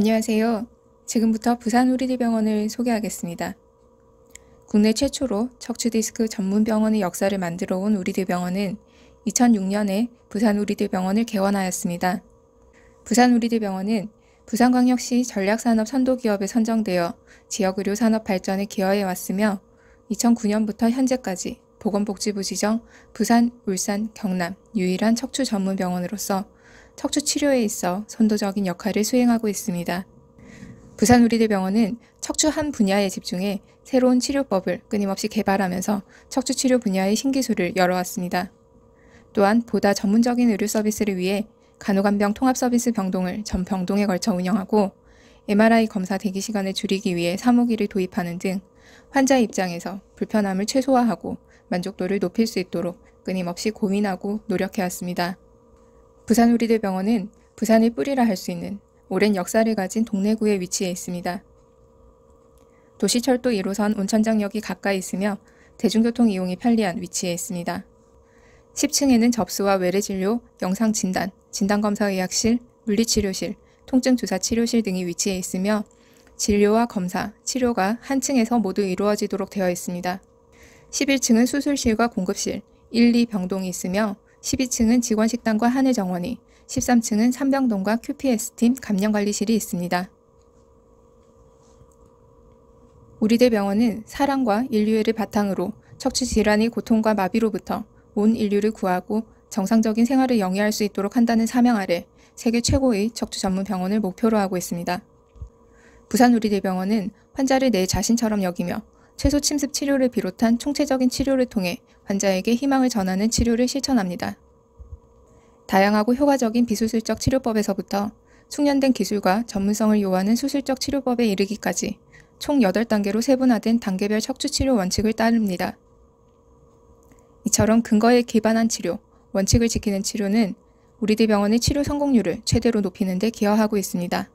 안녕하세요. 지금부터 부산 우리디병원을 소개하겠습니다. 국내 최초로 척추디스크 전문 병원의 역사를 만들어 온 우리디병원은 2006년에 부산 우리디병원을 개원하였습니다. 부산 우리디병원은 부산광역시 전략산업 선도기업에 선정되어 지역의료 산업 발전에 기여해 왔으며 2009년부터 현재까지 보건복지부 지정 부산, 울산, 경남 유일한 척추 전문 병원으로서 척추 치료에 있어 선도적인 역할을 수행하고 있습니다. 부산 우리대병원은 척추 한 분야에 집중해 새로운 치료법을 끊임없이 개발하면서 척추 치료 분야의 신기술을 열어왔습니다. 또한 보다 전문적인 의료 서비스를 위해 간호간병 통합 서비스 병동을 전 병동에 걸쳐 운영하고 MRI 검사 대기 시간을 줄이기 위해 사무기를 도입하는 등 환자 입장에서 불편함을 최소화하고 만족도를 높일 수 있도록 끊임없이 고민하고 노력해왔습니다. 부산우리들병원은 부산의 뿌리라 할 수 있는 오랜 역사를 가진 동래구에 위치해 있습니다. 도시철도 1호선 온천장역이 가까이 있으며 대중교통 이용이 편리한 위치에 있습니다. 10층에는 접수와 외래진료, 영상진단, 진단검사의학실, 물리치료실, 통증주사치료실 등이 위치해 있으며 진료와 검사, 치료가 한 층에서 모두 이루어지도록 되어 있습니다. 11층은 수술실과 공급실, 1, 2병동이 있으며 12층은 직원식당과 한의정원이, 13층은 삼병동과 QPS팀 감염관리실이 있습니다. 우리대병원은 사랑과 인류애를 바탕으로 척추 질환의 고통과 마비로부터 온 인류를 구하고 정상적인 생활을 영위할 수 있도록 한다는 사명 아래 세계 최고의 척추 전문 병원을 목표로 하고 있습니다. 부산 우리대병원은 환자를 내 자신처럼 여기며 최소 침습 치료를 비롯한 총체적인 치료를 통해 환자에게 희망을 전하는 치료를 실천합니다. 다양하고 효과적인 비수술적 치료법에서부터 숙련된 기술과 전문성을 요하는 수술적 치료법에 이르기까지 총 8단계로 세분화된 단계별 척추 치료 원칙을 따릅니다. 이처럼 근거에 기반한 치료, 원칙을 지키는 치료는 우리대 병원의 치료 성공률을 최대로 높이는 데 기여하고 있습니다.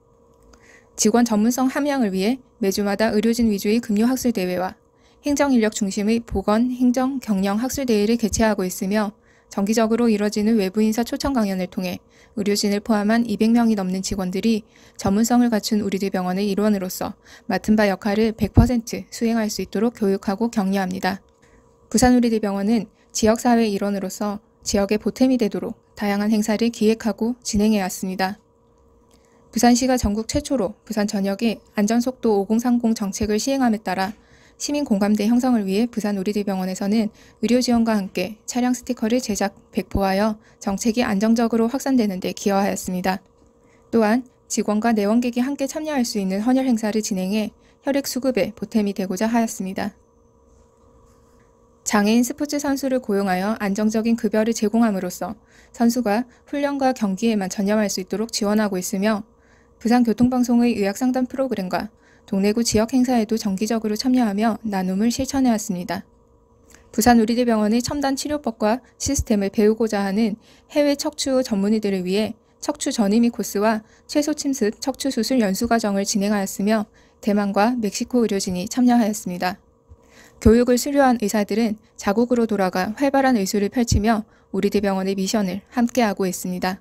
직원 전문성 함양을 위해 매주마다 의료진 위주의 급료 학술 대회와 행정 인력 중심의 보건, 행정, 경영 학술 대회를 개최하고 있으며 정기적으로 이뤄지는 외부 인사 초청 강연을 통해 의료진을 포함한 200명이 넘는 직원들이 전문성을 갖춘 우리들 병원의 일원으로서 맡은 바 역할을 100% 수행할 수 있도록 교육하고 격려합니다. 부산 우리들 병원은 지역사회 일원으로서 지역의 보탬이 되도록 다양한 행사를 기획하고 진행해 왔습니다. 부산시가 전국 최초로 부산 전역에 안전속도 5030 정책을 시행함에 따라 시민 공감대 형성을 위해 부산 우리들병원에서는 의료 지원과 함께 차량 스티커를 제작, 배포하여 정책이 안정적으로 확산되는 데 기여하였습니다. 또한 직원과 내원객이 함께 참여할 수 있는 헌혈 행사를 진행해 혈액 수급에 보탬이 되고자 하였습니다. 장애인 스포츠 선수를 고용하여 안정적인 급여를 제공함으로써 선수가 훈련과 경기에만 전념할 수 있도록 지원하고 있으며 부산교통방송의 의학상담 프로그램과 동래구 지역 행사에도 정기적으로 참여하며 나눔을 실천해왔습니다. 부산 우리대병원의 첨단 치료법과 시스템을 배우고자 하는 해외 척추 전문의들을 위해 척추 전임이 코스와 최소 침습 척추 수술 연수 과정을 진행하였으며 대만과 멕시코 의료진이 참여하였습니다. 교육을 수료한 의사들은 자국으로 돌아가 활발한 의술을 펼치며 우리대병원의 미션을 함께하고 있습니다.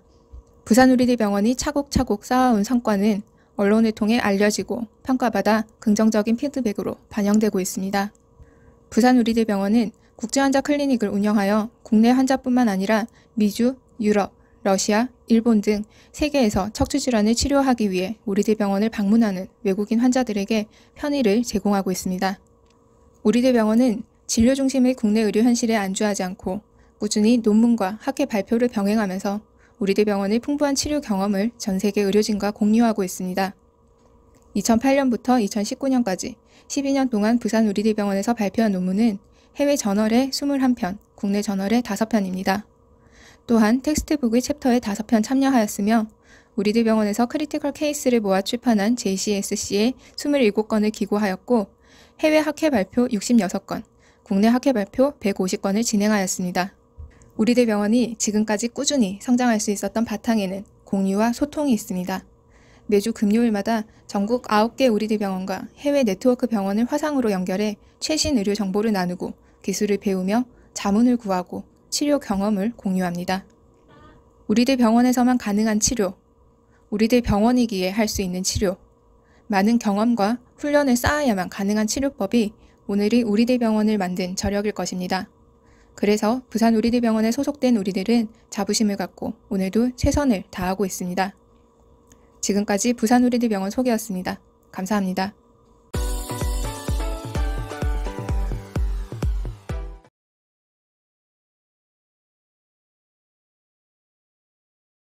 부산우리대병원이 차곡차곡 쌓아온 성과는 언론을 통해 알려지고 평가받아 긍정적인 피드백으로 반영되고 있습니다. 부산우리대병원은 국제환자 클리닉을 운영하여 국내 환자뿐만 아니라 미주, 유럽, 러시아, 일본 등 세계에서 척추질환을 치료하기 위해 우리대병원을 방문하는 외국인 환자들에게 편의를 제공하고 있습니다. 우리대병원은 진료 중심의 국내 의료 현실에 안주하지 않고 꾸준히 논문과 학회 발표를 병행하면서 우리대 병원의 풍부한 치료 경험을 전 세계 의료진과 공유하고 있습니다. 2008년부터 2019년까지 12년 동안 부산 우리대병원에서 발표한 논문은 해외 저널에 21편, 국내 저널에 5편입니다. 또한 텍스트북의 챕터에 5편 참여하였으며 우리대병원에서 크리티컬 케이스를 모아 출판한 JCSC에 27건을 기고하였고 해외 학회 발표 66건, 국내 학회 발표 150건을 진행하였습니다. 우리대 병원이 지금까지 꾸준히 성장할 수 있었던 바탕에는 공유와 소통이 있습니다. 매주 금요일마다 전국 9개 우리대 병원과 해외 네트워크 병원을 화상으로 연결해 최신 의료 정보를 나누고 기술을 배우며 자문을 구하고 치료 경험을 공유합니다. 우리대 병원에서만 가능한 치료, 우리대 병원이기에 할 수 있는 치료, 많은 경험과 훈련을 쌓아야만 가능한 치료법이 오늘이 우리대 병원을 만든 저력일 것입니다. 그래서 부산 우리대병원에 소속된 우리들은 자부심을 갖고 오늘도 최선을 다하고 있습니다. 지금까지 부산 우리대병원 소개였습니다. 감사합니다.